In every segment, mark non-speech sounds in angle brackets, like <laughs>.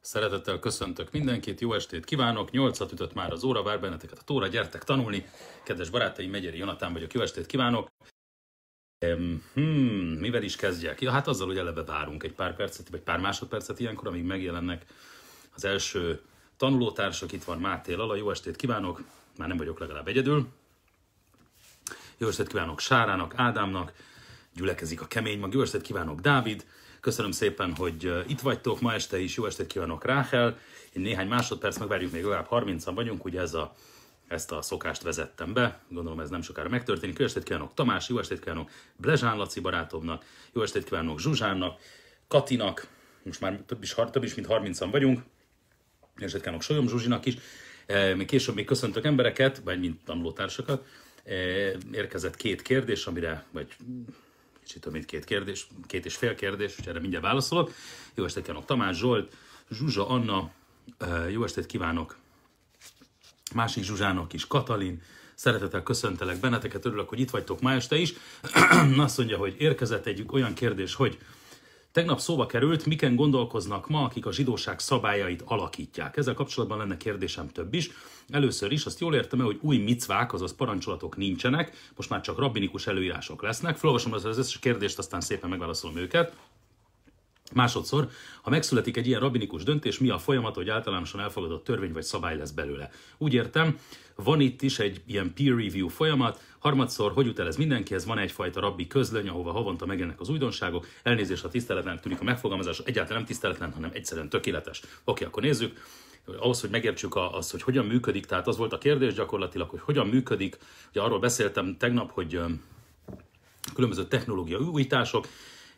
Szeretettel köszöntök mindenkit, jó estét kívánok, Nyolcat ütött már az óra, vár benneteket a tóra, gyertek tanulni. Kedves barátaim, Megyeri Jonatán vagyok, jó estét kívánok. Hmm, mivel is kezdjek? Ja, hát azzal, hogy eleve várunk egy pár percet, vagy pár másodpercet ilyenkor, amíg megjelennek az első tanulótársak. Itt van Máté Lala, jó estét kívánok, már nem vagyok legalább egyedül. Jó estét kívánok Sárának, Ádámnak, gyülekezik a kemény mag, jó estét kívánok Dávid, Köszönöm szépen, hogy itt vagytok. Ma este is jó estét kívánok, Ráhel. Én néhány másodperc, megvárjuk még legalább 30-an vagyunk, ugye ez a, ezt a szokást vezettem be. Gondolom ez nem sokára megtörténik. Jó estét kívánok Tamás, jó estét kívánok Blezsán Laci barátomnak, jó estét kívánok Zsuzsánnak, Katinak, most már több is, több is mint 30-an vagyunk. Jó estét kívánok Solyom Zsuzsinak is. E, még később még köszöntök embereket, vagy mint tanulótársakat. E, érkezett két kérdés, amire, vagy kicsit több mint két kérdés, két és fél kérdés, és erre mindjárt válaszolok. Jó estét kívánok Tamás Zsolt, Zsuzsa Anna, jó estét kívánok másik Zsuzsának is, Katalin, szeretettel köszöntelek benneteket, örülök, hogy itt vagytok ma este is. <clears throat> Azt mondja, hogy érkezett egy olyan kérdés, hogy Tegnap szóba került, miken gondolkoznak ma, akik a zsidóság szabályait alakítják. Ezzel kapcsolatban lenne kérdésem több is. Először is azt jól értem hogy új micvák, azaz parancsolatok nincsenek, most már csak rabbinikus előírások lesznek. Felolvasom az összes kérdést, aztán szépen megválaszolom őket. Másodszor, ha megszületik egy ilyen rabinikus döntés, mi a folyamat, hogy általánosan elfogadott törvény vagy szabály lesz belőle? Úgy értem, van itt is egy ilyen peer review folyamat, harmadszor, hogy jut el ez mindenkihez, van egyfajta rabbi közlöny, ahova havonta megjelennek az újdonságok, elnézést, ha tiszteletlen tűnik a megfogalmazás, egyáltalán nem tiszteletlen, hanem egyszerűen tökéletes. Oké, akkor nézzük ahhoz, hogy megértsük azt, hogy hogyan működik, tehát az volt a kérdés gyakorlatilag, hogy hogyan működik. Ugye arról beszéltem tegnap, hogy különböző technológia újítások,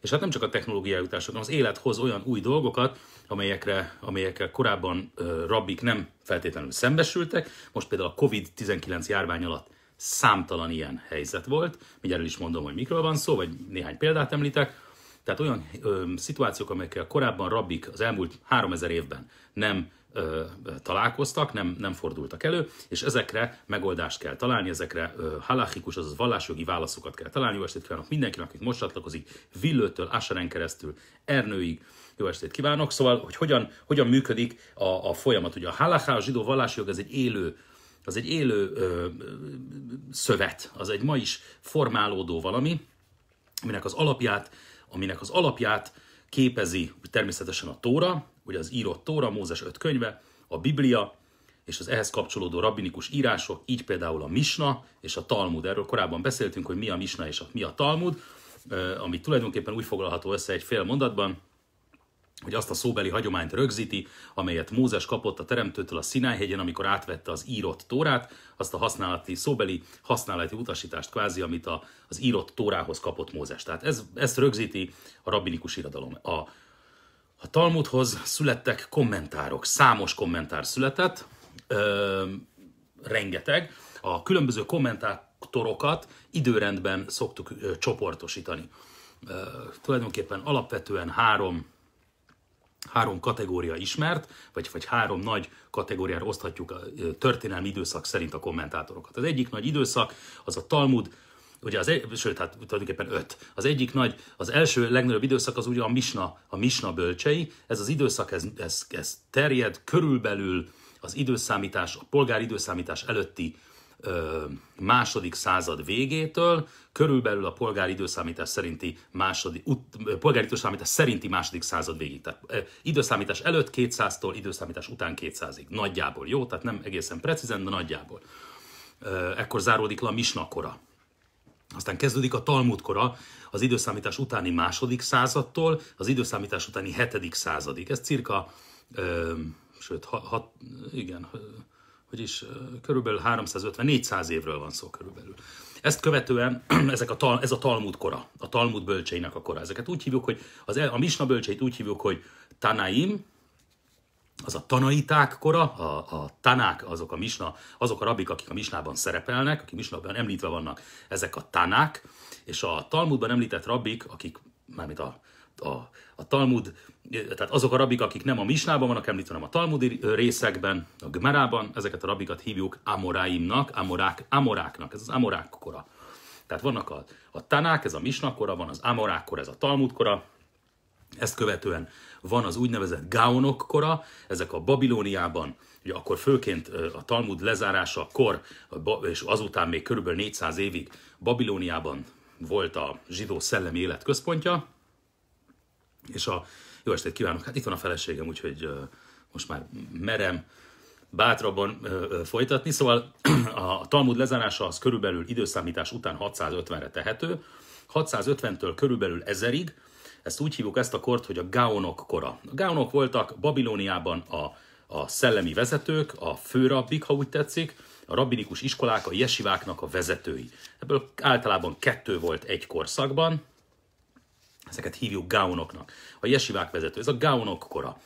és hát nem csak a technológia jutás, hanem az élet hoz olyan új dolgokat, amelyekre, amelyekkel korábban rabbik nem feltétlenül szembesültek. Most például a COVID-19 járvány alatt számtalan ilyen helyzet volt. Mindjárt is mondom, hogy mikről van szó, vagy néhány példát említek. Tehát olyan ö, szituációk, amelyekkel korábban rabbik az elmúlt 3000 évben nem ö, találkoztak, nem, nem fordultak elő, és ezekre megoldást kell találni, ezekre ö, halachikus, azaz vallásjogi válaszokat kell találni. Jó estét kívánok mindenkinek, akik most csatlakozik, Villőtől, Asaren keresztül, Ernőig, jó estét kívánok! Szóval, hogy hogyan, hogyan működik a, a folyamat. Ugye a halachá, a zsidó vallásjog, ez egy élő az egy élő ö, szövet, az egy ma is formálódó valami, aminek az alapját, aminek az alapját képezi természetesen a Tóra, ugye az írott Tóra, Mózes öt könyve, a Biblia, és az ehhez kapcsolódó rabbinikus írások, így például a Misna és a Talmud. Erről korábban beszéltünk, hogy mi a Misna és a, mi a Talmud, ami tulajdonképpen úgy foglalható össze egy fél mondatban, hogy azt a szóbeli hagyományt rögzíti, amelyet Mózes kapott a Teremtőtől a Sinai-hegyen, amikor átvette az írott tórát, azt a használati, szóbeli használati utasítást kvázi, amit a, az írott tórához kapott Mózes. Tehát ez, ezt rögzíti a rabbinikus irodalom. A, a Talmudhoz születtek kommentárok, számos kommentár született, ö, rengeteg. A különböző kommentátorokat időrendben szoktuk ö, csoportosítani. Ö, tulajdonképpen alapvetően három három kategória ismert, vagy, vagy három nagy kategóriára oszthatjuk a történelmi időszak szerint a kommentátorokat. Az egyik nagy időszak az a Talmud, ugye az, egy, sőt, hát tulajdonképpen öt. Az egyik nagy, az első legnagyobb időszak az ugye a Misna, a Misna bölcsei. Ez az időszak, ez, ez, ez terjed körülbelül az időszámítás, a polgári időszámítás előtti második század végétől, körülbelül a polgári időszámítás szerinti második, ut, polgári időszámítás szerinti második század végig. Tehát időszámítás előtt 200-tól időszámítás után 200-ig. Nagyjából, jó? Tehát nem egészen precízen, de nagyjából. Ekkor záródik le a misna kora. Aztán kezdődik a Talmud kora, az időszámítás utáni második századtól az időszámítás utáni hetedik századig. Ez cirka, ö, sőt, ha, igen, vagyis körülbelül 350-400 évről van szó körülbelül. Ezt követően <clears throat> ezek a tal, ez a Talmud kora, a Talmud bölcseinek a kora. Ezeket úgy hívjuk, hogy az, a Misna bölcseit úgy hívjuk, hogy Tanaim, az a tanaiták kora, a, a tanák, azok a misna, azok a rabik, akik a misnában szerepelnek, akik misnában említve vannak, ezek a tanák, és a Talmudban említett rabik, akik mármint a a, a Talmud, tehát azok a rabik, akik nem a Misnában vannak említve, hanem a Talmud részekben, a Gmerában, ezeket a rabikat hívjuk Amoráimnak, Amorák, Amoráknak, ez az Amorák kora. Tehát vannak a, a Tanák, ez a Misna kora, van az Amorák kora, ez a Talmud kora, ezt követően van az úgynevezett Gaonok kora, ezek a Babilóniában, ugye akkor főként a Talmud lezárása kor, és azután még körülbelül 400 évig Babilóniában volt a zsidó szellemi élet központja, és a jó estét kívánok, hát itt van a feleségem, úgyhogy most már merem bátrabban folytatni. Szóval <clears throat> a Talmud lezárása az körülbelül időszámítás után 650-re tehető, 650-től körülbelül 1000-ig, ezt úgy hívjuk ezt a kort, hogy a Gaonok kora. A Gaonok voltak Babilóniában a, a szellemi vezetők, a főrabbik, ha úgy tetszik, a rabbinikus iskolák, a jesiváknak a vezetői. Ebből általában kettő volt egy korszakban, Ezeket hívjuk gáonoknak. A jesivák vezető, ez a gáonok kora.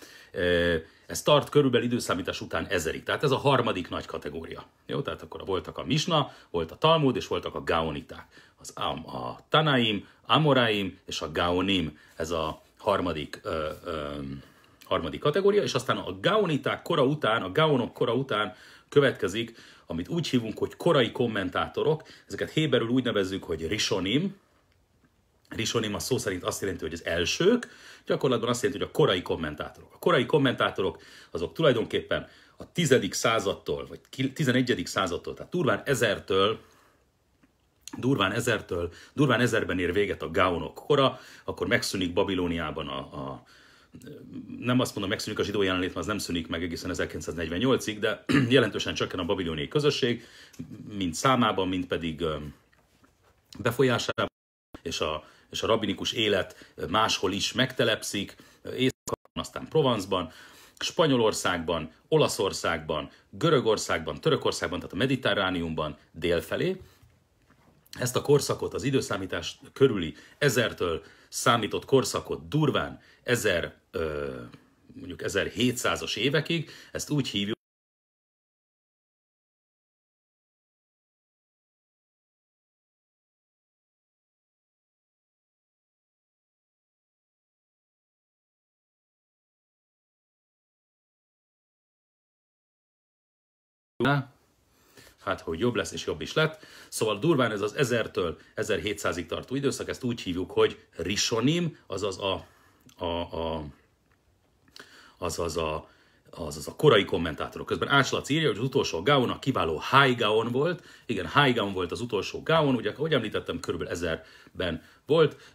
Ez tart körülbelül időszámítás után ezerig. Tehát ez a harmadik nagy kategória. Jó, tehát akkor voltak a Misna, volt a Talmud, és voltak a Gaoniták. Az Am, a Tanaim, Amoraim és a Gaonim. Ez a harmadik, ö, ö, harmadik kategória, és aztán a Gaoniták kora után, a Gaonok kora után következik, amit úgy hívunk, hogy korai kommentátorok, ezeket héberül úgy nevezzük, hogy risonim, Risonim a szó szerint azt jelenti, hogy az elsők, gyakorlatban azt jelenti, hogy a korai kommentátorok. A korai kommentátorok azok tulajdonképpen a 10. századtól, vagy 11. századtól, tehát durván ezertől, durván ezertől, durván ezerben ér véget a gaonok kora, akkor megszűnik Babilóniában a, a nem azt mondom, megszűnik a zsidó jelenlét, mert az nem szűnik meg egészen 1948-ig, de <clears throat> jelentősen csökken a babiloniai közösség, mind számában, mind pedig befolyásában, és a és a rabinikus élet máshol is megtelepszik, Északon, aztán Provenceban, Spanyolországban, Olaszországban, Görögországban, Törökországban, tehát a Mediterrániumban délfelé. Ezt a korszakot, az időszámítás körüli ezertől számított korszakot durván ezer, mondjuk 1700-as évekig, ezt úgy hívjuk, túl. hát hogy jobb lesz, és jobb is lett. Szóval durván ez az 1000-től 1700-ig tartó időszak, ezt úgy hívjuk, hogy risonim, azaz a, a, a, azaz a azaz a korai kommentátorok. Közben Ácslac írja, hogy az utolsó Gaon a kiváló High Gaon volt. Igen, High Gaon volt az utolsó Gaon, ugye, ahogy említettem, körülbelül 1000-ben volt,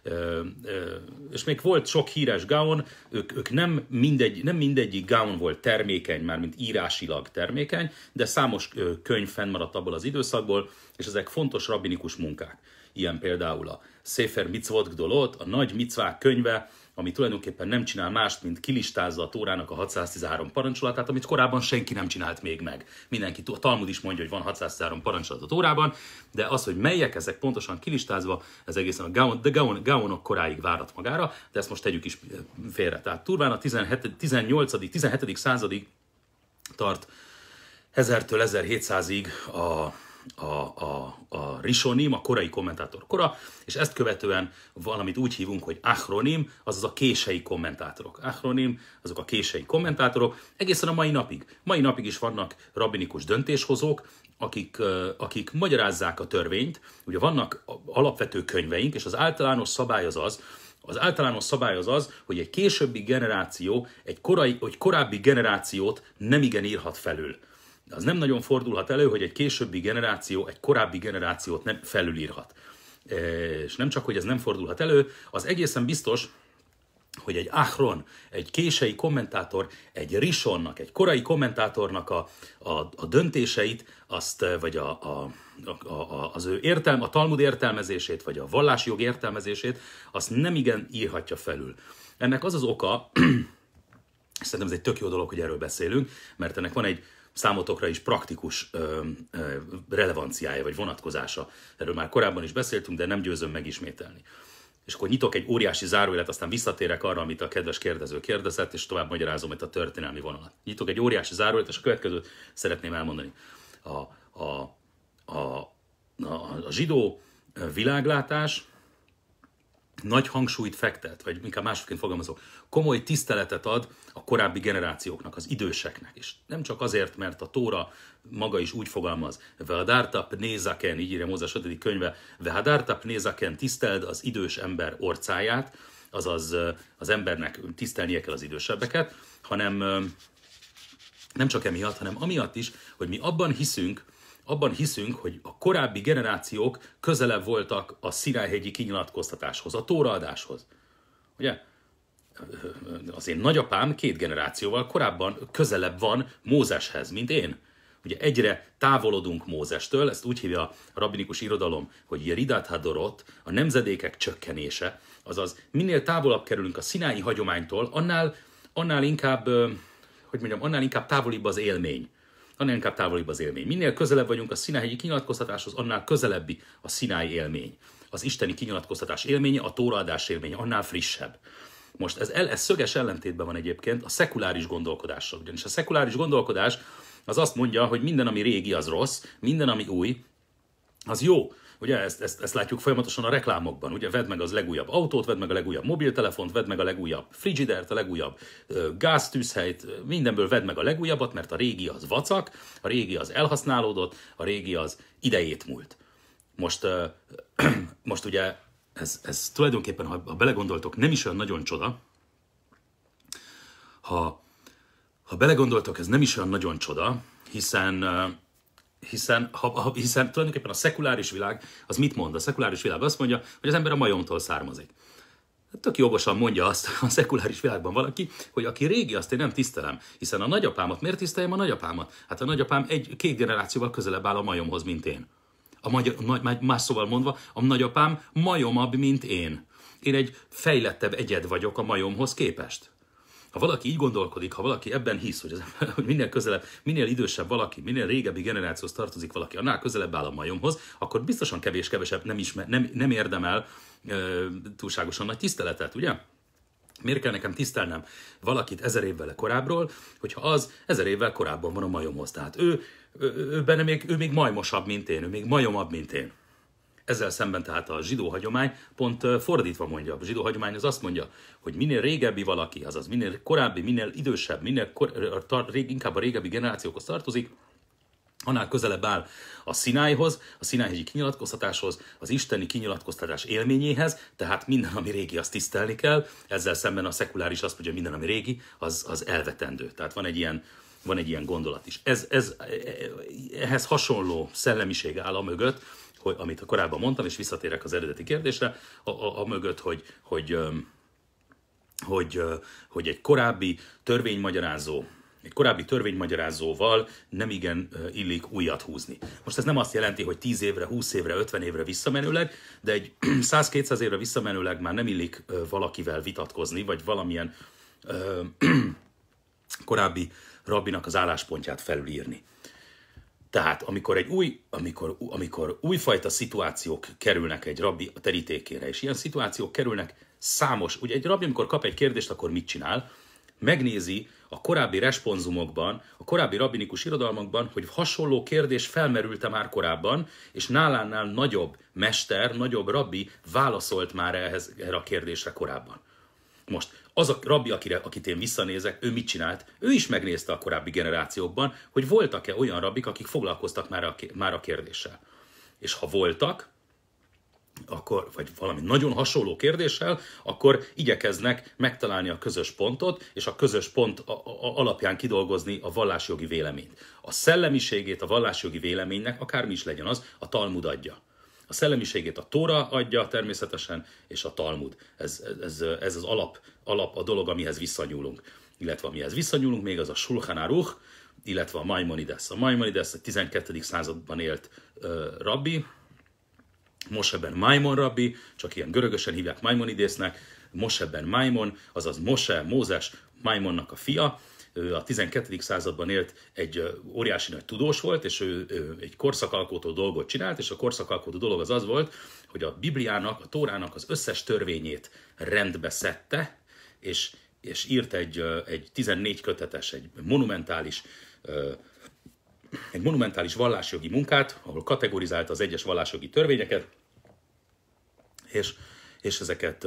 és még volt sok híres Gaon, ők, ők nem, mindegy, nem mindegyik Gaon volt termékeny, már mint írásilag termékeny, de számos könyv fennmaradt abból az időszakból, és ezek fontos rabbinikus munkák. Ilyen például a Sefer Mitzvot Gdolot, a Nagy Mitzvák könyve, ami tulajdonképpen nem csinál mást, mint kilistázza a Tórának a 613 parancsolatát, amit korábban senki nem csinált még meg. Mindenki, a Talmud is mondja, hogy van 613 parancsolat a Tórában, de az, hogy melyek ezek pontosan kilistázva, ez egészen a Gaon, de Gaon, Gaonok koráig várat magára, de ezt most tegyük is eh, félre. Tehát Turván a 17, 18. 17. századig tart 1000-től 1700-ig a a, a, a risonim, a korai kommentátor kora, és ezt követően valamit úgy hívunk, hogy achronim, azaz a kései kommentátorok. Achronim, azok a kései kommentátorok, egészen a mai napig. Mai napig is vannak rabinikus döntéshozók, akik, akik magyarázzák a törvényt. Ugye vannak alapvető könyveink, és az általános szabály az az, az általános szabály az az, hogy egy későbbi generáció, egy, korai, egy korábbi generációt nem igen írhat felül. De az nem nagyon fordulhat elő, hogy egy későbbi generáció egy korábbi generációt nem felülírhat. E, és nem csak, hogy ez nem fordulhat elő, az egészen biztos, hogy egy Ahron, egy kései kommentátor, egy Risonnak, egy korai kommentátornak a, a, a döntéseit, azt, vagy a, a, a, a, az ő értelm, a Talmud értelmezését, vagy a vallásjog értelmezését, azt nem igen írhatja felül. Ennek az az oka, <clears throat> szerintem ez egy tök jó dolog, hogy erről beszélünk, mert ennek van egy számotokra is praktikus ö, ö, relevanciája vagy vonatkozása. Erről már korábban is beszéltünk, de nem győzöm megismételni. És akkor nyitok egy óriási zárójelet, aztán visszatérek arra, amit a kedves kérdező kérdezett, és tovább magyarázom itt a történelmi vonalat. Nyitok egy óriási zárójelet, és a következőt szeretném elmondani. A, a, a, a, a zsidó világlátás nagy hangsúlyt fektet, vagy inkább másoként fogalmazok, komoly tiszteletet ad a korábbi generációknak, az időseknek is. Nem csak azért, mert a Tóra maga is úgy fogalmaz, Vehadarta pnézaken, így írja Mózes 5. könyve, Vehadarta pnézaken, tiszteld az idős ember orcáját, azaz az embernek tisztelnie kell az idősebbeket, hanem nem csak emiatt, hanem amiatt is, hogy mi abban hiszünk, abban hiszünk, hogy a korábbi generációk közelebb voltak a Szirályhegyi kinyilatkoztatáshoz, a tóraadáshoz. Ugye? Az én nagyapám két generációval korábban közelebb van Mózeshez, mint én. Ugye egyre távolodunk Mózestől, ezt úgy hívja a rabinikus irodalom, hogy Jeridat Hadorot, a nemzedékek csökkenése, azaz minél távolabb kerülünk a szinái hagyománytól, annál, annál inkább, hogy mondjam, annál inkább távolibb az élmény annál inkább távolibb az élmény. Minél közelebb vagyunk a színáhegyi kinyilatkoztatáshoz, annál közelebbi a színái élmény. Az isteni kinyilatkoztatás élménye, a tóraadás élménye, annál frissebb. Most ez, el, ez szöges ellentétben van egyébként a szekuláris gondolkodással, ugyanis a szekuláris gondolkodás az azt mondja, hogy minden, ami régi, az rossz, minden, ami új, az jó. Ugye ezt, ezt, ezt látjuk folyamatosan a reklámokban. Ugye vedd meg az legújabb autót, vedd meg a legújabb mobiltelefont, vedd meg a legújabb frigidert, a legújabb gáztűzhelyt, mindenből vedd meg a legújabbat, mert a régi az vacak, a régi az elhasználódott, a régi az idejét múlt. Most, <clears throat> most ugye ez, ez tulajdonképpen, ha, ha belegondoltok, nem is olyan nagyon csoda, ha, ha belegondoltok, ez nem is olyan nagyon csoda, hiszen hiszen, ha, ha, hiszen tulajdonképpen a szekuláris világ, az mit mond? A szekuláris világ azt mondja, hogy az ember a majomtól származik. Tök jogosan mondja azt a szekuláris világban valaki, hogy aki régi, azt én nem tisztelem, hiszen a nagyapámat miért tiszteljem a nagyapámat? Hát a nagyapám egy-két generációval közelebb áll a majomhoz, mint én. A magyar, más szóval mondva, a nagyapám majomabb, mint én. Én egy fejlettebb egyed vagyok a majomhoz képest. Ha valaki így gondolkodik, ha valaki ebben hisz, hogy, ez, hogy minél közelebb, minél idősebb valaki, minél régebbi generációhoz tartozik valaki, annál közelebb áll a majomhoz, akkor biztosan kevés-kevesebb nem, ismer, nem, nem érdemel ö, túlságosan nagy tiszteletet, ugye? Miért kell nekem tisztelnem valakit ezer évvel korábbról, hogyha az ezer évvel korábban van a majomhoz? Tehát ő, ő, ő, benne még, ő még majmosabb, mint én, ő még majomabb, mint én. Ezzel szemben tehát a zsidó hagyomány pont fordítva mondja. A zsidó hagyomány az azt mondja, hogy minél régebbi valaki, azaz minél korábbi, minél idősebb, minél kor, tar, rég, inkább a régebbi generációkhoz tartozik, annál közelebb áll a Sinaihoz, a Szinájhegyi kinyilatkoztatáshoz, az isteni kinyilatkoztatás élményéhez, tehát minden, ami régi, azt tisztelni kell, ezzel szemben a szekuláris azt mondja, minden, ami régi, az, az elvetendő. Tehát van egy ilyen, van egy ilyen gondolat is. Ez, ez, e, e, ehhez hasonló szellemiség áll a mögött, hogy, amit korábban mondtam, és visszatérek az eredeti kérdésre, a, a, a mögött, hogy, hogy, hogy, hogy egy korábbi törvénymagyarázó, egy korábbi törvénymagyarázóval nem igen illik újat húzni. Most ez nem azt jelenti, hogy 10 évre, 20 évre, 50 évre visszamenőleg, de egy 100-200 <clears throat> évre visszamenőleg már nem illik valakivel vitatkozni, vagy valamilyen ö, <clears throat> korábbi rabbinak az álláspontját felülírni. Tehát amikor egy új, amikor, amikor újfajta szituációk kerülnek egy rabbi a terítékére, és ilyen szituációk kerülnek számos, ugye egy rabbi, amikor kap egy kérdést, akkor mit csinál? Megnézi a korábbi responzumokban, a korábbi rabbinikus irodalmakban, hogy hasonló kérdés felmerült már korábban, és nálánál nagyobb mester, nagyobb rabbi válaszolt már ehhez, erre a kérdésre korábban. Most az a rabbi, akire, akit én visszanézek, ő mit csinált? Ő is megnézte a korábbi generációkban, hogy voltak-e olyan rabik, akik foglalkoztak már a, már a kérdéssel. És ha voltak, akkor, vagy valami nagyon hasonló kérdéssel, akkor igyekeznek megtalálni a közös pontot, és a közös pont a, a, alapján kidolgozni a vallásjogi véleményt. A szellemiségét a vallásjogi véleménynek, akármi is legyen az, a Talmud adja. A szellemiségét a Tóra adja természetesen, és a Talmud. Ez, ez, ez az alap, alap, a dolog, amihez visszanyúlunk. Illetve amihez visszanyúlunk, még az a Shulchan Aruch, illetve a Maimonides. A Maimonides a 12. században élt ö, uh, rabbi, Moseben Maimon rabbi, csak ilyen görögösen hívják Maimonidésznek, Moseben Maimon, azaz Mose, Mózes, Maimonnak a fia, a 12. században élt, egy óriási nagy tudós volt, és ő, egy korszakalkotó dolgot csinált, és a korszakalkotó dolog az az volt, hogy a Bibliának, a Tórának az összes törvényét rendbe szedte, és, és írt egy, egy 14 kötetes, egy monumentális egy monumentális vallásjogi munkát, ahol kategorizált az egyes vallásjogi törvényeket, és és ezeket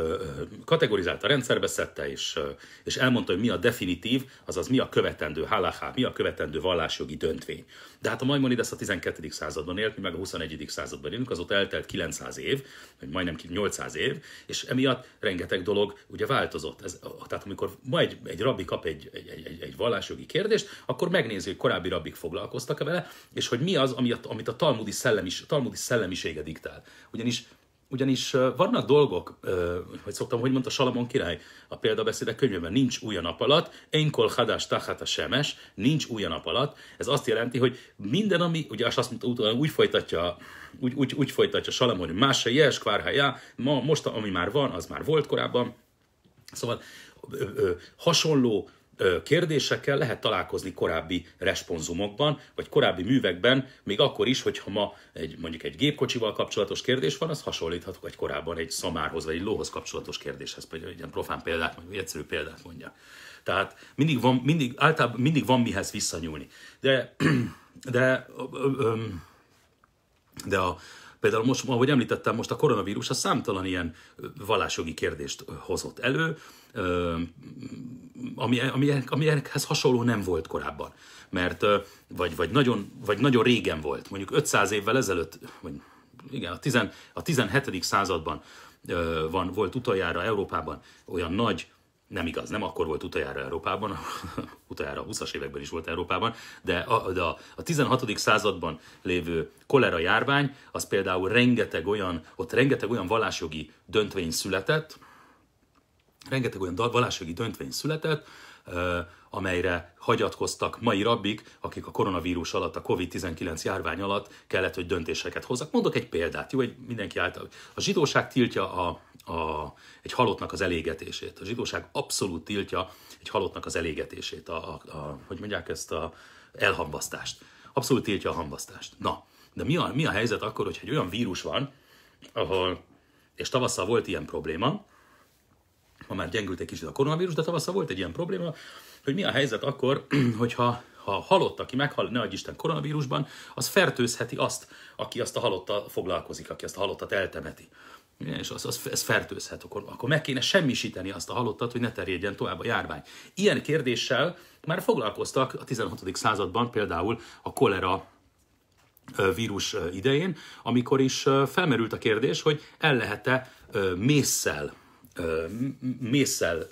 kategorizálta a rendszerbe, szedte, és, és elmondta, hogy mi a definitív, azaz mi a követendő halaká, mi a követendő vallásjogi döntvény. De hát a Maimonides a 12. században élt, mi meg a 21. században élünk, azóta eltelt 900 év, vagy majdnem 800 év, és emiatt rengeteg dolog ugye változott. Ez, tehát amikor ma egy, egy rabbi kap egy, egy, egy, egy vallásjogi kérdést, akkor megnézi, hogy korábbi rabbik foglalkoztak -e vele, és hogy mi az, amit, amit a talmudi, szellemis, talmudi szellemisége diktál. Ugyanis ugyanis vannak dolgok, hogy szoktam, hogy mondta Salamon király a példabeszédek könyvében, nincs új a nap alatt, enkol hadás tahat a semes, nincs új a nap alatt. Ez azt jelenti, hogy minden, ami, ugye azt mondta, utána úgy folytatja, úgy, úgy, úgy folytatja Salamon, hogy más se jes, kvárhájá, ma, most, ami már van, az már volt korábban. Szóval ö, ö, hasonló kérdésekkel lehet találkozni korábbi responzumokban, vagy korábbi művekben, még akkor is, hogyha ma egy, mondjuk egy gépkocsival kapcsolatos kérdés van, az hasonlítható egy korábban egy szamárhoz, vagy egy lóhoz kapcsolatos kérdéshez, például egy ilyen profán példát, vagy egyszerű példát mondja. Tehát mindig van, mindig, általában mindig van mihez visszanyúlni. De, <clears throat> de, de a, Például most, ahogy említettem, most a koronavírus a számtalan ilyen vallásjogi kérdést hozott elő, ami, ami, ami ehhez hasonló nem volt korábban. Mert, vagy, vagy, nagyon, vagy nagyon régen volt, mondjuk 500 évvel ezelőtt, vagy igen, a, tizen a 17. században van, volt utoljára Európában olyan nagy nem igaz, nem akkor volt utoljára Európában, <laughs> utoljára a 20-as években is volt Európában, de a, de a 16. században lévő kolera járvány, az például rengeteg olyan, ott rengeteg olyan vallásjogi döntvény született, rengeteg olyan vallásjogi döntvény született, amelyre hagyatkoztak mai rabbik, akik a koronavírus alatt, a COVID-19 járvány alatt kellett, hogy döntéseket hozzak. Mondok egy példát, jó, hogy mindenki által. A zsidóság tiltja a a, egy halottnak az elégetését. A zsidóság abszolút tiltja egy halottnak az elégetését, a, a, a hogy mondják ezt, a elhamvasztást. Abszolút tiltja a hamvasztást. Na, de mi a, mi a helyzet akkor, hogyha egy olyan vírus van, ahol, és tavasszal volt ilyen probléma, ma már gyengült egy kicsit a koronavírus, de tavasszal volt egy ilyen probléma, hogy mi a helyzet akkor, <clears throat> hogyha ha halott, aki meghal, ne adj Isten koronavírusban, az fertőzheti azt, aki azt a halottal foglalkozik, aki azt a halottat eltemeti és az, az, ez fertőzhet, akkor, akkor meg kéne semmisíteni azt a halottat, hogy ne terjedjen tovább a járvány. Ilyen kérdéssel már foglalkoztak a 16. században például a kolera vírus idején, amikor is felmerült a kérdés, hogy el lehet-e mészsel mészsel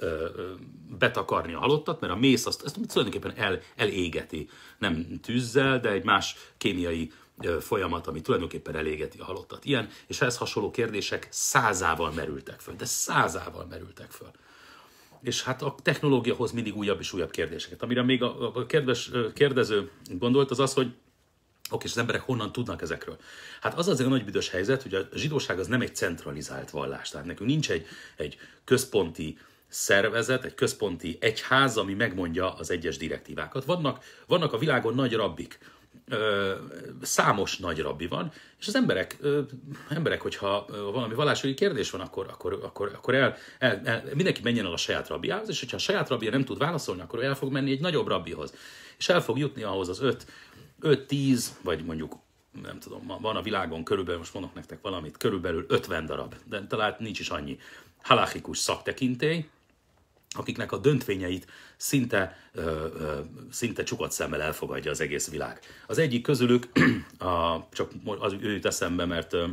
betakarni a halottat, mert a mész azt, azt tulajdonképpen el, elégeti. Nem tűzzel, de egy más kémiai folyamat, ami tulajdonképpen elégeti a halottat. Ilyen, és ehhez hasonló kérdések százával merültek föl, de százával merültek föl. És hát a technológia hoz mindig újabb és újabb kérdéseket. Amire még a, a kérdés, kérdező gondolt, az az, hogy Oké, és az emberek honnan tudnak ezekről? Hát az azért a nagy büdös helyzet, hogy a zsidóság az nem egy centralizált vallás. Tehát nekünk nincs egy, egy központi szervezet, egy központi egyház, ami megmondja az egyes direktívákat. Vannak, vannak a világon nagy rabbik, számos nagy rabbi van, és az emberek, emberek hogyha valami vallásügyi kérdés van, akkor, akkor, akkor, akkor el, el, el, mindenki menjen el a saját rabbiához, és hogyha a saját rabbia nem tud válaszolni, akkor el fog menni egy nagyobb rabbihoz. És el fog jutni ahhoz az 5-10, vagy mondjuk nem tudom, van a világon körülbelül, most mondok nektek valamit, körülbelül 50 darab, de talán nincs is annyi halachikus szaktekintély, akiknek a döntvényeit szinte, ö, ö, szinte csukott szemmel elfogadja az egész világ. Az egyik közülük, <clears throat> a, csak az ő jut eszembe, mert, mert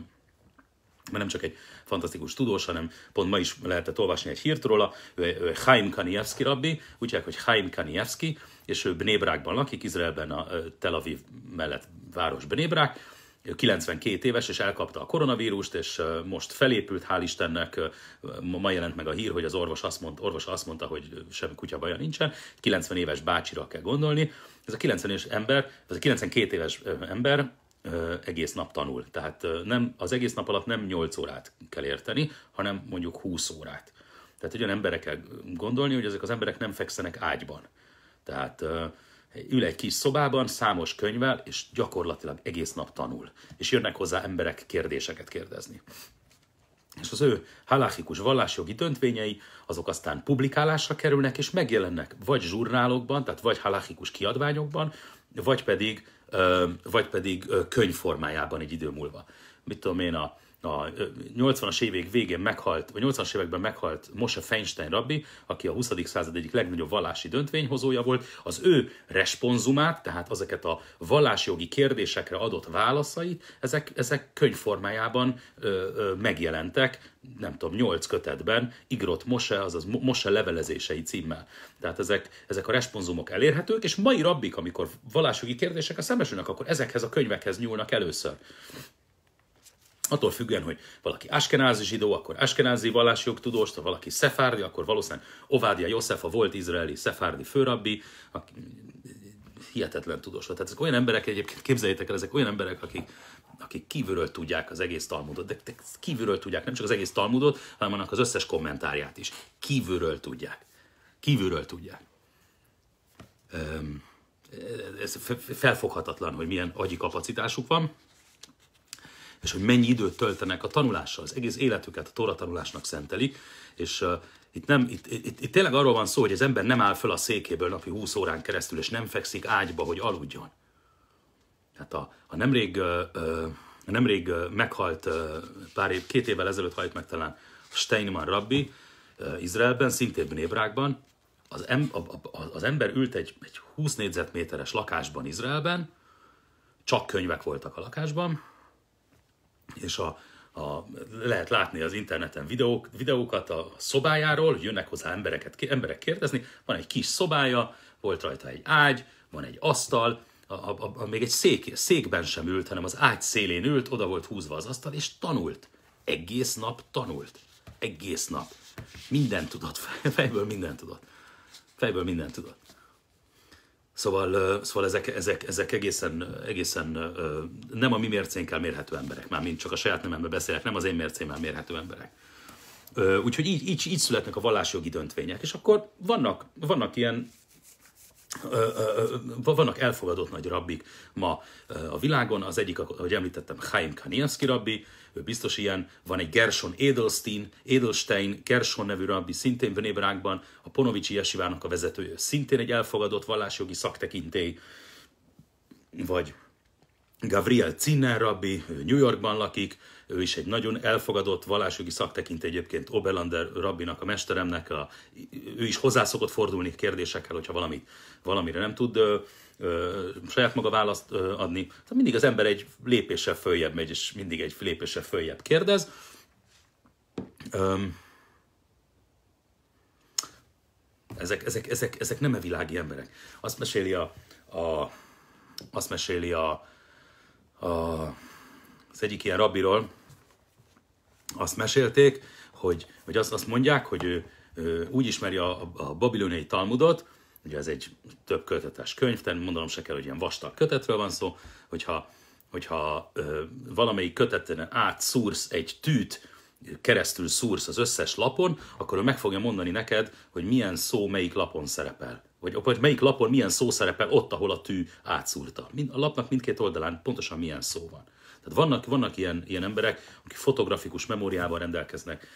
nem csak egy fantasztikus tudós, hanem pont ma is lehetett olvasni egy hírt róla, ő, ő Chaim Kanievski rabbi, úgy hívják, hogy Chaim Kanievski, és ő Bnébrákban lakik, Izraelben a Tel Aviv mellett város Bnébrák, 92 éves, és elkapta a koronavírust, és most felépült, hál' Istennek, ma jelent meg a hír, hogy az orvos azt mondta, orvos azt mondta hogy semmi kutya baja nincsen, 90 éves bácsira kell gondolni. Ez a 90 éves ember, ez a 92 éves ember egész nap tanul. Tehát nem, az egész nap alatt nem 8 órát kell érteni, hanem mondjuk 20 órát. Tehát olyan emberekkel gondolni, hogy ezek az emberek nem fekszenek ágyban. Tehát ül egy kis szobában számos könyvvel, és gyakorlatilag egész nap tanul. És jönnek hozzá emberek kérdéseket kérdezni. És az ő halachikus vallásjogi döntvényei, azok aztán publikálásra kerülnek, és megjelennek vagy zsurnálokban, tehát vagy halachikus kiadványokban, vagy pedig, vagy pedig könyvformájában egy idő múlva. Mit tudom én, a a 80-as évek végén meghalt, vagy 80-as években meghalt Moshe Feinstein rabbi, aki a 20. század egyik legnagyobb vallási döntvényhozója volt, az ő responzumát, tehát ezeket a vallásjogi kérdésekre adott válaszait, ezek, ezek könyvformájában ö, ö, megjelentek, nem tudom, nyolc kötetben, Igrot Mose, azaz Mose levelezései címmel. Tehát ezek, ezek a responzumok elérhetők, és mai rabbik, amikor vallásjogi kérdésekkel szembesülnek, akkor ezekhez a könyvekhez nyúlnak először attól függően, hogy valaki askenázi zsidó, akkor askenázi vallásjogtudós, ha valaki szefárdi, akkor valószínűleg Ovádia József a volt izraeli szefárdi főrabbi, aki hihetetlen tudós volt. Tehát ezek olyan emberek, egyébként képzeljétek el, ezek olyan emberek, akik, akik kívülről tudják az egész Talmudot, de, de kívülről tudják nem csak az egész Talmudot, hanem annak az összes kommentárját is. Kívülről tudják. Kívülről tudják. Öm, ez felfoghatatlan, hogy milyen agyi kapacitásuk van és hogy mennyi időt töltenek a tanulással, az egész életüket a tóra tanulásnak szentelik, és uh, itt, nem, itt, itt, itt tényleg arról van szó, hogy az ember nem áll föl a székéből napi 20 órán keresztül, és nem fekszik ágyba, hogy aludjon. Hát a, a nemrég, uh, uh, nemrég uh, meghalt, uh, pár év, két évvel ezelőtt halt meg talán Steinman rabbi, uh, Izraelben, szintén Bnébrákban, az, em, a, a, az ember ült egy, egy 20 négyzetméteres lakásban Izraelben, csak könyvek voltak a lakásban, és a, a, lehet látni az interneten videók, videókat a szobájáról, jönnek hozzá embereket, emberek kérdezni, van egy kis szobája, volt rajta egy ágy, van egy asztal, a, a, a, a még egy szék, székben sem ült, hanem az ágy szélén ült, oda volt húzva az asztal, és tanult. Egész nap tanult. Egész nap. Minden tudott, <laughs> fejből minden tudott. Fejből minden tudott. Szóval, szóval ezek, ezek, ezek egészen, egészen nem a mi mércénkkel mérhető emberek, már mint csak a saját nemembe beszélek, nem az én mércémmel mérhető emberek. Úgyhogy így, így, így születnek a vallásjogi döntvények, és akkor vannak, vannak ilyen vannak elfogadott nagy rabbik ma a világon, az egyik, ahogy említettem, Chaim Kanievski rabbi, ő biztos ilyen, van egy Gershon Edelstein, Edelstein, Gershon nevű rabbi, szintén Venébrákban, a Ponovicsi Jesivának a vezetője, szintén egy elfogadott vallásjogi szaktekintély, vagy Gabriel Zinner rabbi, ő New Yorkban lakik, ő is egy nagyon elfogadott vallásjogi szaktekint egyébként Oberlander rabbinak, a mesteremnek, a, ő is hozzá szokott fordulni kérdésekkel, hogyha valami, valamire nem tud ö, ö, saját maga választ ö, adni. Tehát mindig az ember egy lépéssel följebb megy, és mindig egy lépéssel följebb kérdez. Öm, ezek, ezek, ezek, ezek nem e világi emberek. Azt meséli a, a azt meséli a, a, az egyik ilyen rabbiról, azt mesélték, hogy, vagy azt, azt mondják, hogy ő, ő úgy ismeri a, a babiloniai Talmudot, ugye ez egy több kötetes könyv, tehát mondanom se kell, hogy ilyen vastag kötetről van szó, hogyha, hogyha ö, valamelyik köteten átszúrsz egy tűt, keresztül szúrsz az összes lapon, akkor ő meg fogja mondani neked, hogy milyen szó melyik lapon szerepel. Vagy, vagy melyik lapon milyen szó szerepel ott, ahol a tű átszúrta. Mind, a lapnak mindkét oldalán pontosan milyen szó van. Tehát vannak, vannak ilyen, ilyen emberek, akik fotografikus memóriával rendelkeznek,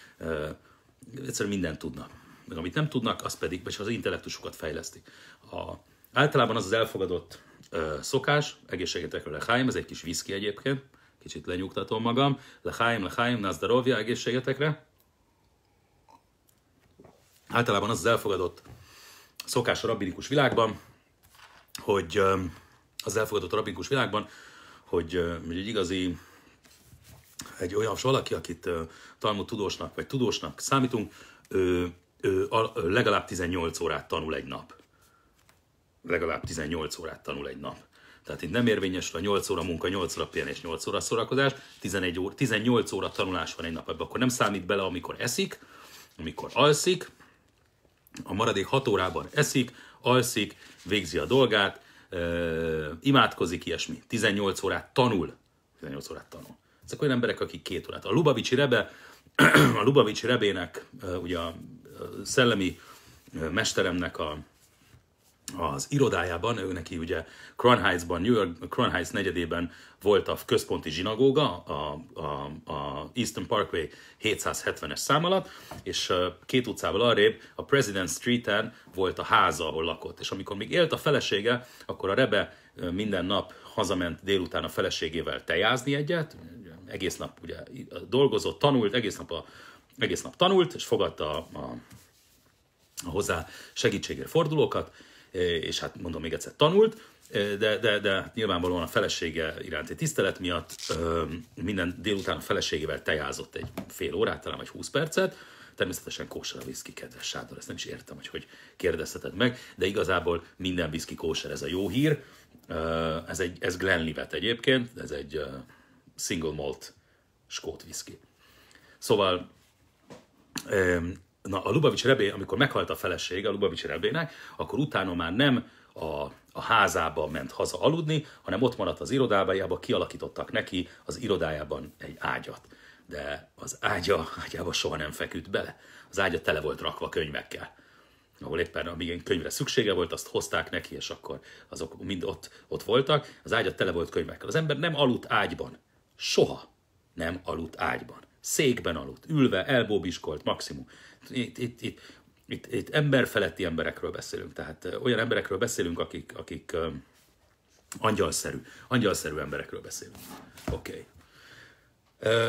egyszerűen mindent tudnak. Meg amit nem tudnak, az pedig, és az intellektusukat fejlesztik. A, általában az az elfogadott ö, szokás, egészségetekre lehájm, ez egy kis viszki egyébként, kicsit lenyugtatom magam, lehájm, lehájm, nazdarovja egészségetekre. Általában az az elfogadott szokás a rabbinikus világban, hogy ö, az elfogadott rabbinikus világban, hogy, hogy egy igazi, egy olyan valaki, akit Talmud tudósnak vagy tudósnak számítunk, ő, ő legalább 18 órát tanul egy nap. Legalább 18 órát tanul egy nap. Tehát itt nem érvényesül a 8 óra munka, 8 óra pihenés, 8 óra szórakozás, 11 óra, 18 óra tanulás van egy nap ebben. Akkor nem számít bele, amikor eszik, amikor alszik, a maradék 6 órában eszik, alszik, végzi a dolgát, imádkozik, ilyesmi. 18 órát tanul. 18 órát tanul. Ezek olyan emberek, akik két órát. A Lubavicsi Rebe, <clears throat> a Lubavicsi Rebének, ugye a szellemi mesteremnek a az irodájában, ő neki ugye Crown New York, Crown negyedében volt a központi zsinagóga, a, a, a Eastern Parkway 770-es szám alatt, és két utcával arrébb a President Street-en volt a háza, ahol lakott. És amikor még élt a felesége, akkor a Rebe minden nap hazament délután a feleségével tejázni egyet, egész nap ugye dolgozott, tanult, egész nap, a, egész nap tanult, és fogadta a, a, a hozzá segítségre fordulókat, Eh, és hát mondom még egyszer tanult, eh, de, de, de hát nyilvánvalóan a felesége iránti tisztelet miatt eh, minden délután a feleségével tejázott egy fél órát, talán vagy 20 percet, Természetesen kóser a viszki, kedves Sándor, ezt nem is értem, hogy hogy kérdezheted meg, de igazából minden viszki kóser, ez a jó hír. Ez, egy, ez Glenlivet egyébként, ez egy single malt skót viszki. Szóval Na, a Lubavics Rebé, amikor meghalt a felesége a Lubavics Rebének, akkor utána már nem a, a házába ment haza aludni, hanem ott maradt az irodájába, kialakítottak neki az irodájában egy ágyat. De az ágya, ágyába soha nem feküdt bele. Az ágya tele volt rakva könyvekkel ahol éppen amíg egy könyvre szüksége volt, azt hozták neki, és akkor azok mind ott, ott voltak. Az ágya tele volt könyvekkel. Az ember nem aludt ágyban. Soha nem aludt ágyban. Székben aludt, ülve, elbóbiskolt maximum itt, itt, itt, itt, itt emberfeletti emberekről beszélünk, tehát olyan emberekről beszélünk, akik, akik angyalszerű, angyalszerű emberekről beszélünk. Oké. Okay.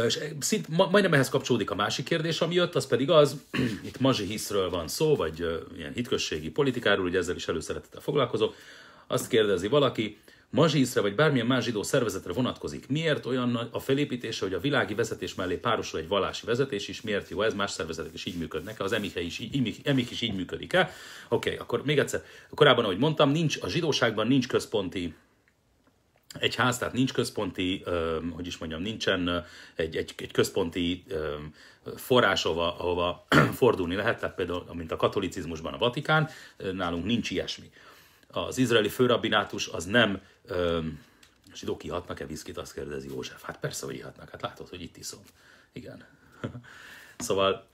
És szint, majdnem ehhez kapcsolódik a másik kérdés, ami jött, az pedig az, <clears throat> itt mazsi hiszről van szó, vagy ilyen hitközségi politikáról, ugye ezzel is előszeretettel foglalkozok, azt kérdezi valaki, mazsiszre vagy bármilyen más zsidó szervezetre vonatkozik. Miért olyan a felépítése, hogy a világi vezetés mellé párosul egy vallási vezetés is, miért jó ez, más szervezetek is így működnek, az emike is, emik, emik is így működik-e? Oké, okay, akkor még egyszer, korábban, ahogy mondtam, nincs, a zsidóságban nincs központi egy ház, tehát nincs központi, hogy is mondjam, nincsen egy, egy, egy központi forrás, ahova, ahova <clears throat> fordulni lehet, tehát például, mint a katolicizmusban a Vatikán, nálunk nincs ilyesmi az izraeli főrabinátus az nem ö, zsidók ihatnak-e viszkit, azt kérdezi József. Hát persze, hogy ihatnak, hát látod, hogy itt iszom. Igen. <laughs> szóval <clears throat>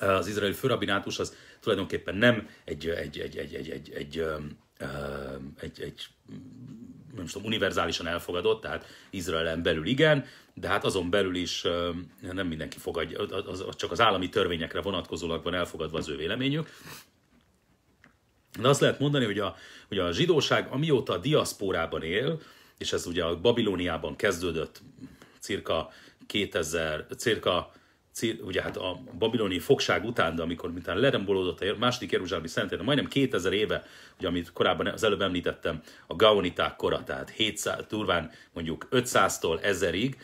az izraeli főrabinátus az tulajdonképpen nem egy, egy, egy, egy, egy, egy, egy, egy, egy nem tudom, univerzálisan elfogadott, tehát Izraelen belül igen, de hát azon belül is nem mindenki fogadja, az, az, csak az állami törvényekre vonatkozólag van elfogadva az ő véleményük, de azt lehet mondani, hogy a, hogy a zsidóság, amióta a diaszpórában él, és ez ugye a Babilóniában kezdődött cirka 2000, cirka cir, ugye hát a babiloni fogság után, de amikor mintán lerembolódott a második Jeruzsálemi szentér, majdnem 2000 éve, ugye amit korábban az előbb említettem, a gaoniták kora, tehát 700, turván mondjuk 500-tól 1000-ig,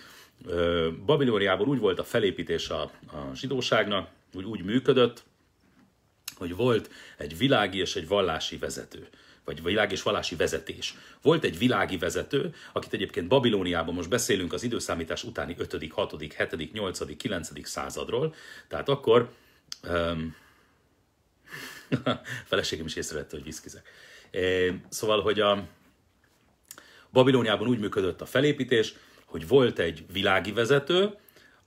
Babilóniában úgy volt a felépítés a, a zsidóságnak, úgy, úgy működött, hogy volt egy világi és egy vallási vezető vagy világ és vallási vezetés. Volt egy világi vezető, akit egyébként Babilóniában most beszélünk az időszámítás utáni 5., 6., 7., 8., 9. századról, tehát akkor um, <laughs> feleségem is észrevette, hogy viszkizek. É, szóval, hogy a Babilóniában úgy működött a felépítés, hogy volt egy világi vezető,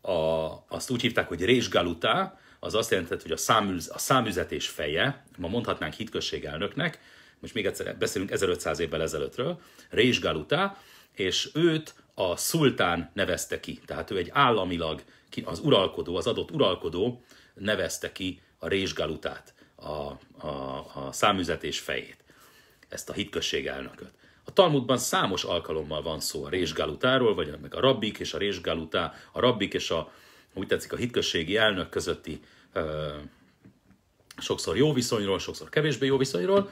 a, azt úgy hívták, hogy Résgalutá, az azt jelentett, hogy a, számüz, a számüzetés feje, ma mondhatnánk hitkösség elnöknek, most még egyszer beszélünk 1500 évvel ezelőttről, Rés Galuta, és őt a szultán nevezte ki. Tehát ő egy államilag, az uralkodó, az adott uralkodó nevezte ki a Rés Galutát, a, a, a számüzetés fejét, ezt a hitkösség elnököt. A Talmudban számos alkalommal van szó a Galutáról, vagy meg a rabbik és a Galutá, a rabbik és a, úgy tetszik a hitközségi elnök közötti sokszor jó viszonyról, sokszor kevésbé jó viszonyról,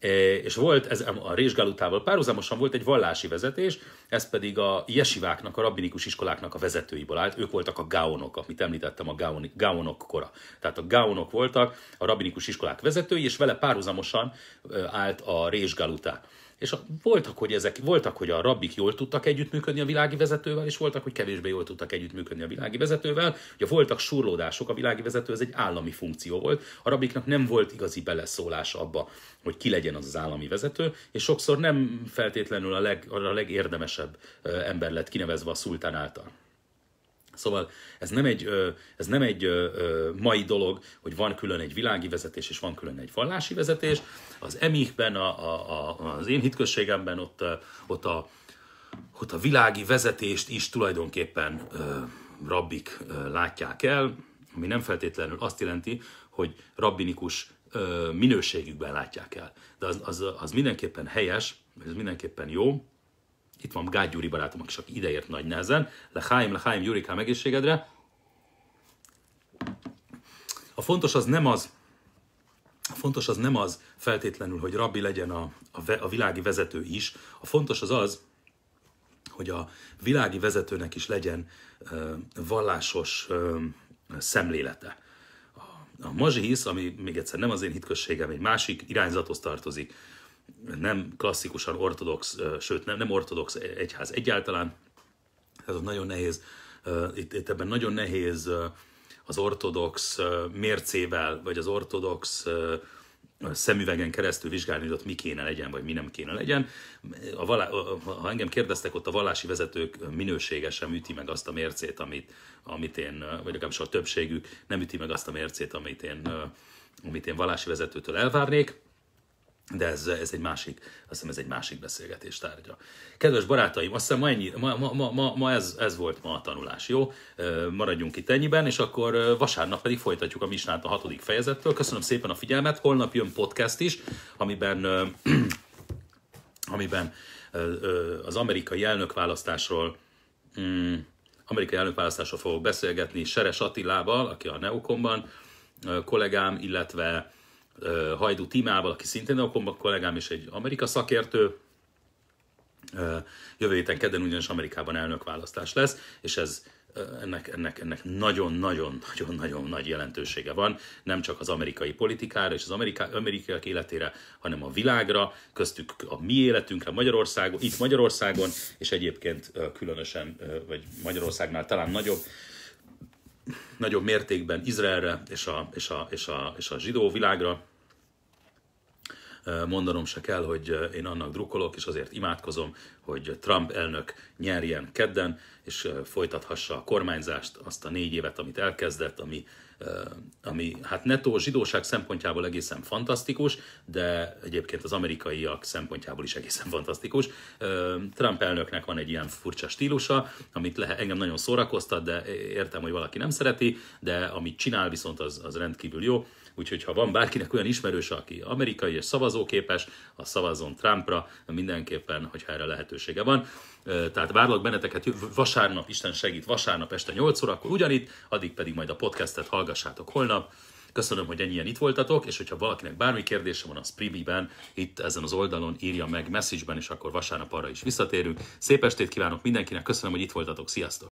e, és volt ez a Résgálutával párhuzamosan volt egy vallási vezetés, ez pedig a jesiváknak, a rabbinikus iskoláknak a vezetőiből állt, ők voltak a gáonok, amit említettem, a gáon, gáonok kora. Tehát a gáonok voltak a rabbinikus iskolák vezetői, és vele párhuzamosan állt a Résgálutá. És a, voltak, hogy ezek, voltak, hogy a rabbik jól tudtak együttműködni a világi vezetővel, és voltak, hogy kevésbé jól tudtak együttműködni a világi vezetővel. Ugye voltak surlódások, a világi vezető ez egy állami funkció volt. A rabbiknak nem volt igazi beleszólása abba, hogy ki legyen az az állami vezető, és sokszor nem feltétlenül a, leg, a legérdemesebb ember lett kinevezve a szultán által. Szóval ez nem egy, ez nem egy mai dolog, hogy van külön egy világi vezetés, és van külön egy vallási vezetés. Az emihben, a, a, a, az én hitközségemben ott, ott, a, ott a világi vezetést is tulajdonképpen rabbik látják el, ami nem feltétlenül azt jelenti, hogy rabbinikus minőségükben látják el. De az, az, az mindenképpen helyes, ez mindenképpen jó, itt van Gágy Gyuri barátom, aki csak ideért nagy nehezen. Leháim, leháim, Gyurikám egészségedre. A fontos az nem az, a fontos az nem az feltétlenül, hogy rabbi legyen a, a, a világi vezető is. A fontos az az, hogy a világi vezetőnek is legyen ö, vallásos ö, szemlélete. A, a mazsihisz, ami még egyszer nem az én hitközségem, egy másik irányzathoz tartozik, nem klasszikusan ortodox, sőt nem, nem ortodox egyház egyáltalán, tehát nagyon nehéz, itt, itt ebben nagyon nehéz az ortodox mércével, vagy az ortodox szemüvegen keresztül vizsgálni, hogy ott mi kéne legyen, vagy mi nem kéne legyen. A valá- ha engem kérdeztek, ott a vallási vezetők minőségesen üti meg azt a mércét, amit, amit én, vagy legalábbis a többségük nem üti meg azt a mércét, amit én, amit én vallási vezetőtől elvárnék. De ez, ez egy másik, azt hiszem ez egy másik beszélgetés tárgya. Kedves barátaim, azt hiszem ma, ennyi, ma, ma, ma, ma ez, ez volt ma a tanulás, jó? Maradjunk itt ennyiben, és akkor vasárnap pedig folytatjuk a Misnát a hatodik fejezettől. Köszönöm szépen a figyelmet, holnap jön podcast is, amiben, <clears throat> amiben az amerikai elnökválasztásról mm, amerikai elnökválasztásról fogok beszélgetni Seres Attilával, aki a Neukomban kollégám, illetve hajdu Timával, aki szintén a Komba kollégám és egy Amerika szakértő. Jövő héten kedden ugyanis Amerikában elnökválasztás lesz, és ez ennek, ennek, ennek nagyon-nagyon-nagyon-nagyon nagy jelentősége van, nem csak az amerikai politikára és az amerika, amerikaiak életére, hanem a világra, köztük a mi életünkre Magyarországon, itt Magyarországon, és egyébként különösen, vagy Magyarországnál talán nagyobb, nagyobb mértékben Izraelre és a, és a, és a, és a zsidó világra, mondanom se kell, hogy én annak drukkolok, és azért imádkozom, hogy Trump elnök nyerjen kedden, és folytathassa a kormányzást, azt a négy évet, amit elkezdett, ami, ami hát netó zsidóság szempontjából egészen fantasztikus, de egyébként az amerikaiak szempontjából is egészen fantasztikus. Trump elnöknek van egy ilyen furcsa stílusa, amit lehet engem nagyon szórakoztat, de értem, hogy valaki nem szereti, de amit csinál viszont az, az rendkívül jó. Úgyhogy ha van bárkinek olyan ismerős, aki amerikai és szavazóképes, a szavazon Trumpra mindenképpen, hogyha erre lehetősége van. Tehát várlak benneteket vasárnap, Isten segít, vasárnap este 8 órakor ugyanitt, addig pedig majd a podcastet hallgassátok holnap. Köszönöm, hogy ennyien itt voltatok, és hogyha valakinek bármi kérdése van, az Pribiben, itt ezen az oldalon írja meg messageben, és akkor vasárnap arra is visszatérünk. Szép estét kívánok mindenkinek, köszönöm, hogy itt voltatok, sziasztok!